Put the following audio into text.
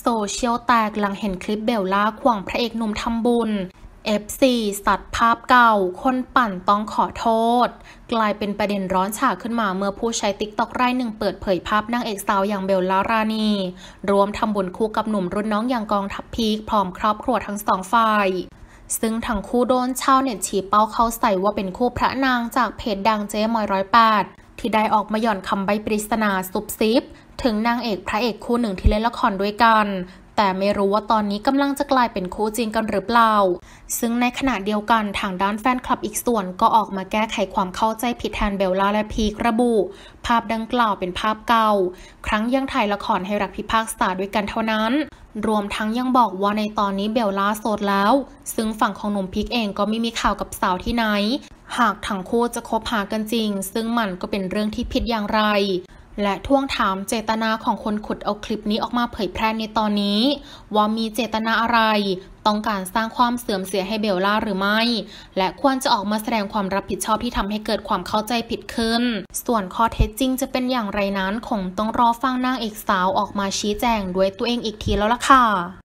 โซเชียลแตกหลังเห็นคลิปเบลล่าขวางพระเอกหนุ่มทำบุญ f ีสัตว์ภาพเก่า คนปั่นต้องขอโทษ กลายเป็นประเด็นร้อนฉากขึ้นมาเมื่อผู้ใช้ติ๊กต็อกรายหนึ่งเปิดเผยภาพนางเอกสาวอย่างเบลล่ารานีรวมทำบุญคู่กับหนุ่มรุ่นน้องอย่างกองทัพพีคพร้อมครอบครัวทั้งสองฝ่าย ซึ่งทั้งคู่โดนชาวเน็ตฉีเป้าเข้าใส่ว่าเป็นคู่พระนางจากเพจดังเจ๊มอยร้อยแปดที่ได้ออกมาหย่อนคำใบปริศนาซุบซิบถึงนางเอกพระเอกคู่หนึ่งที่เล่นละครด้วยกัน แต่ไม่รู้ว่าตอนนี้กำลังจะกลายเป็นคู่จริงกันหรือเปล่า ซึ่งในขณะเดียวกันทางด้านแฟนคลับอีกส่วนก็ออกมาแก้ไขความเข้าใจผิดแทนเบลล่าและพีกระบุ ภาพดังกล่าวเป็นภาพเก่า ครั้งยังถ่ายละครให้รักพิพากษาด้วยกันเท่านั้นรวมทั้งยังบอกว่าในตอนนี้เบลล่าโสดแล้ว ซึ่งฝั่งของหนุ่มพิกเองก็ไม่มีข่าวกับสาวที่ไหน หากทั้งคู่จะคบหากันจริง ซึ่งมันก็เป็นเรื่องที่ผิดอย่างไรและท่วงถามเจตนาของคนขุดเอาคลิปนี้ออกมาเผยแพร่ในตอนนี้ ว่ามีเจตนาอะไร ต้องการสร้างความเสื่อมเสียให้เบลล่าหรือไม่ และควรจะออกมาแสดงความรับผิดชอบที่ทำให้เกิดความเข้าใจผิดขึ้น ส่วนข้อเท็จจริงจะเป็นอย่างไรนั้นคงต้องรอฟังนางเอกสาวออกมาชี้แจงด้วยตัวเองอีกทีแล้วล่ะค่ะ